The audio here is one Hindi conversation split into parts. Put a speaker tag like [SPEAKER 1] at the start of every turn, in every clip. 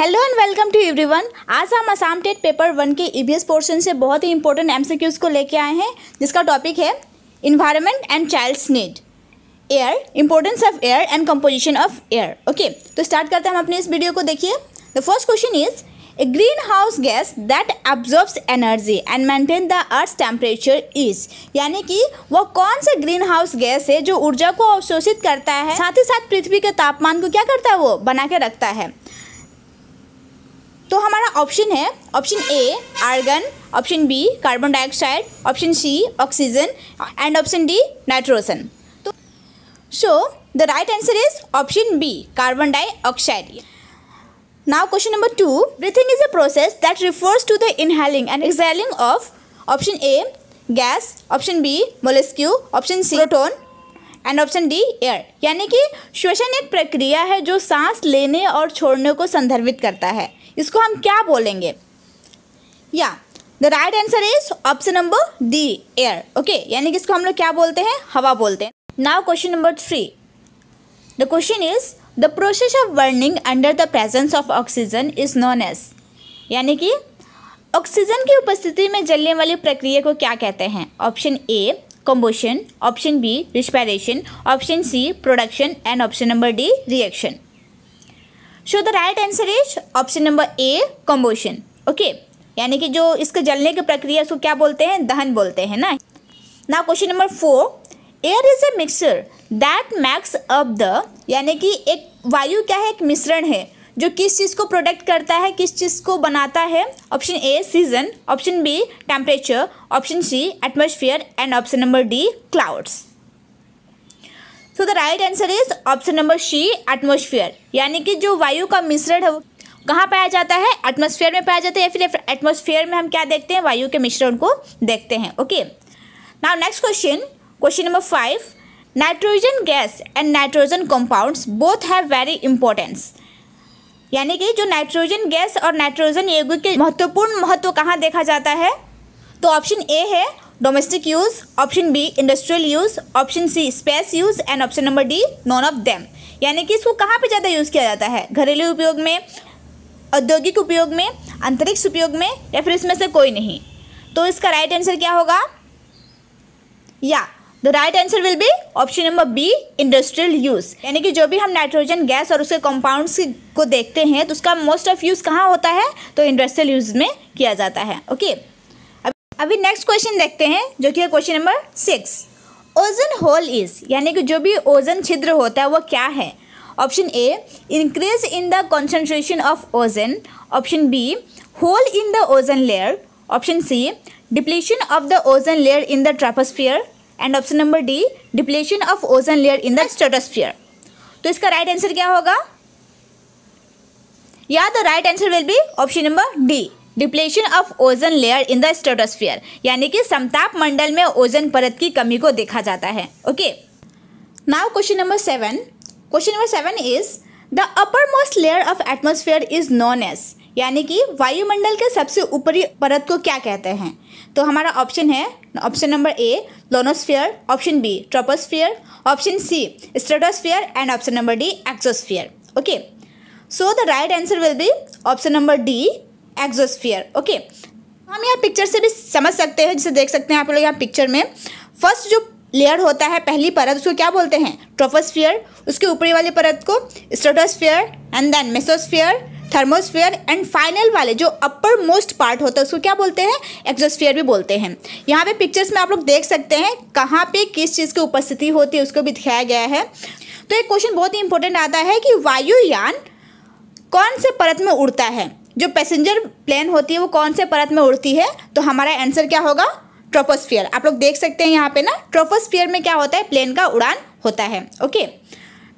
[SPEAKER 1] Hello and welcome to everyone आज हम असम टेट पेपर वन के ईबीएस e पोर्शन से बहुत ही इंपॉर्टेंट एमसीक्यूज को लेके आए हैं जिसका टॉपिक है environment and child's need air importance of air and composition of air okay तो स्टार्ट करते हैं हम अपने इस वीडियो को देखिए the first question is a green house gas that absorbs energy and maintain the earth temperature is यानी कि वह कौन सा ग्रीन हाउस गैस है जो ऊर्जा को अवशोषित करता है साथ ही साथ पृथ्वी के तापमान को क्या करता है वो बना के रखता है तो हमारा ऑप्शन है option A argon option B carbon dioxide option C oxygen and option D nitrogen तो so the right answer is option B carbon dioxide now question number two breathing is a process that refers to the inhaling and exhaling of option A gas option B molecule option C proton and option D air यानी कि श्वसन एक प्रक्रिया है जो सांस लेने और छोड़ने को संदर्भित करता है इसको हम क्या बोलेंगे या the right answer is option number D air okay यानी कि इसको हम लोग क्या बोलते हैं हवा बोलते हैं now question number three the question is the process of burning under the presence of oxygen is known as यानी कि ऑक्सीजन की उपस्थिति में जलने वाली प्रक्रिया को क्या कहते हैं option A combustion option B respiration option C production and option number D reaction so the right answer is option number A combustion okay यानी कि जो इसके जलने की प्रक्रिया उसको क्या बोलते हैं दहन बोलते हैं ना ना question number four air is a mixture that makes up the यानी कि एक वायु क्या है एक मिश्रण है जो किस चीज़ को प्रोटेक्ट करता है किस चीज़ को बनाता है option A season option B temperature option C atmosphere and option number D clouds so the right answer is option number C atmosphere यानी कि जो वायु का मिश्रण है कहाँ पाया जाता है एटमोसफियर में पाया जाता है या फिर एटमोसफियर में हम क्या देखते हैं वायु के मिश्रण को देखते हैं okay now next question question number five nitrogen gas and nitrogen compounds both have very importance यानी कि जो नाइट्रोजन गैस और नाइट्रोजन यौगिक के महत्वपूर्ण महत्व कहाँ देखा जाता है तो ऑप्शन ए है domestic use option B industrial use option C space use and option number D none of them यानी कि इसको कहाँ पे ज़्यादा यूज़ किया जाता है घरेलू उपयोग में औद्योगिक उपयोग में अंतरिक्ष उपयोग में या फिर इसमें से कोई नहीं तो इसका राइट आंसर क्या होगा या the right answer will be option number B industrial use यानी कि जो भी हम नाइट्रोजन गैस और उसके कंपाउंड्स को देखते हैं तो उसका मोस्ट ऑफ यूज़ कहाँ होता है तो इंडस्ट्रियल यूज़ में किया जाता है ओके okay? अभी नेक्स्ट क्वेश्चन देखते हैं जो कि है question number six ozone hole is यानी कि जो भी ओजन छिद्र होता है वो क्या है option A increase in the concentration of ozone option B hole in the ozone layer option C depletion of the ozone layer in the troposphere and option number D depletion of ozone layer in the stratosphere तो इसका राइट right आंसर क्या होगा या the right answer will be option number D depletion of ozone layer in the stratosphere यानी कि समताप मंडल में ओजन परत की कमी को देखा जाता है okay now question number seven question number seven is the uppermost layer of atmosphere is known as यानी कि वायुमंडल के सबसे ऊपरी परत को क्या कहते हैं तो हमारा ऑप्शन है option number A ionosphere option B troposphere option C stratosphere and option number D exosphere okay so the right answer will be option number D exosphere okay हम यहाँ पिक्चर से भी समझ सकते हैं जैसे देख सकते हैं आप लोग यहाँ पिक्चर में फर्स्ट जो लेयर होता है पहली परत उसको क्या बोलते हैं ट्रोफोस्फियर उसके ऊपरी वाली परत को stratosphere and then mesosphere thermosphere and final वाले जो अपर मोस्ट पार्ट होता है उसको क्या बोलते हैं एक्जोस्फियर भी बोलते हैं यहाँ पे पिक्चर्स में आप लोग देख सकते हैं कहाँ पे किस चीज़ की उपस्थिति होती है उसको भी दिखाया गया है तो एक क्वेश्चन बहुत ही इंपॉर्टेंट आता है कि वायुयान कौन से परत में उड़ता है जो पैसेंजर प्लेन होती है वो कौन से परत में उड़ती है तो हमारा आंसर क्या होगा ट्रोपोस्फियर आप लोग देख सकते हैं यहाँ पे ना ट्रोपोस्फियर में क्या होता है प्लेन का उड़ान होता है okay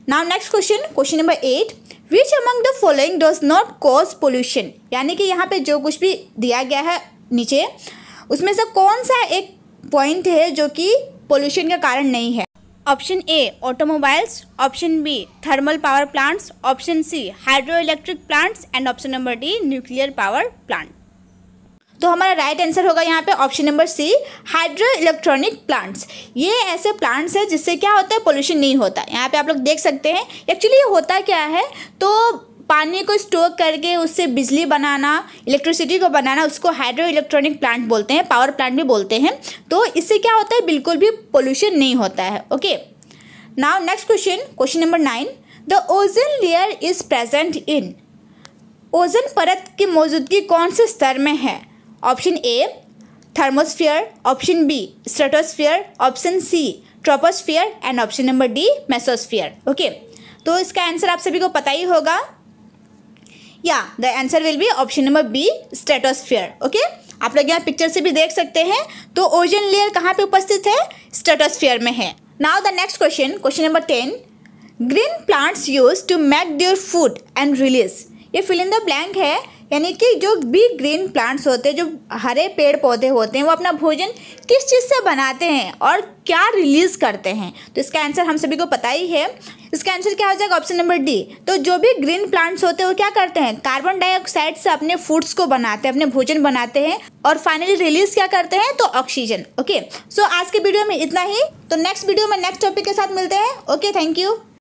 [SPEAKER 1] now next question question number eight which among the following does not cause pollution यानी कि यहाँ पे जो कुछ भी दिया गया है नीचे उसमें से कौन सा एक पॉइंट है जो कि पोल्यूशन का कारण नहीं है option A automobiles option B thermal power plants option C hydro electric plants and option number D nuclear power plant तो हमारा राइट आंसर होगा यहाँ पे option number C hydro electronic plants ये ऐसे प्लांट्स हैं जिससे क्या होता है पोल्यूशन नहीं होता यहाँ पे आप लोग देख सकते हैं एक्चुअली ये होता क्या है तो पानी को स्टोर करके उससे बिजली बनाना इलेक्ट्रिसिटी को बनाना उसको हाइड्रो इलेक्ट्रॉनिक प्लांट बोलते हैं पावर प्लांट भी बोलते हैं तो इससे क्या होता है बिल्कुल भी पोल्यूशन नहीं होता है okay now next question question number nine the ozone layer is present in ozone परत की मौजूदगी कौन से स्तर में है option A thermosphere option B stratosphere option C troposphere and option number D mesosphere okay तो इसका आंसर आप सभी को पता ही होगा या the answer will be option number B stratosphere okay आप लोग यहाँ पिक्चर से भी देख सकते हैं तो ओजन लेयर कहाँ पे उपस्थित है स्टेटोस्फियर में है now the next question question number ten green plants use to make their food and release ये फिल इन द ब्लैंक है यानी कि जो भी ग्रीन प्लांट्स होते हैं जो हरे पेड़ पौधे होते हैं वो अपना भोजन किस चीज़ से बनाते हैं और क्या रिलीज़ करते हैं तो इसका आंसर हम सभी को पता ही है इसका आंसर क्या हो जाएगा ऑप्शन नंबर डी तो जो भी ग्रीन प्लांट्स होते हैं वो क्या करते हैं कार्बन डाइऑक्साइड से अपने फूड्स को बनाते हैं अपने भोजन बनाते हैं और फाइनली रिलीज क्या करते हैं तो ऑक्सीजन ओके सो आज के वीडियो में इतना ही तो नेक्स्ट वीडियो में नेक्स्ट टॉपिक के साथ मिलते हैं ओके थैंक यू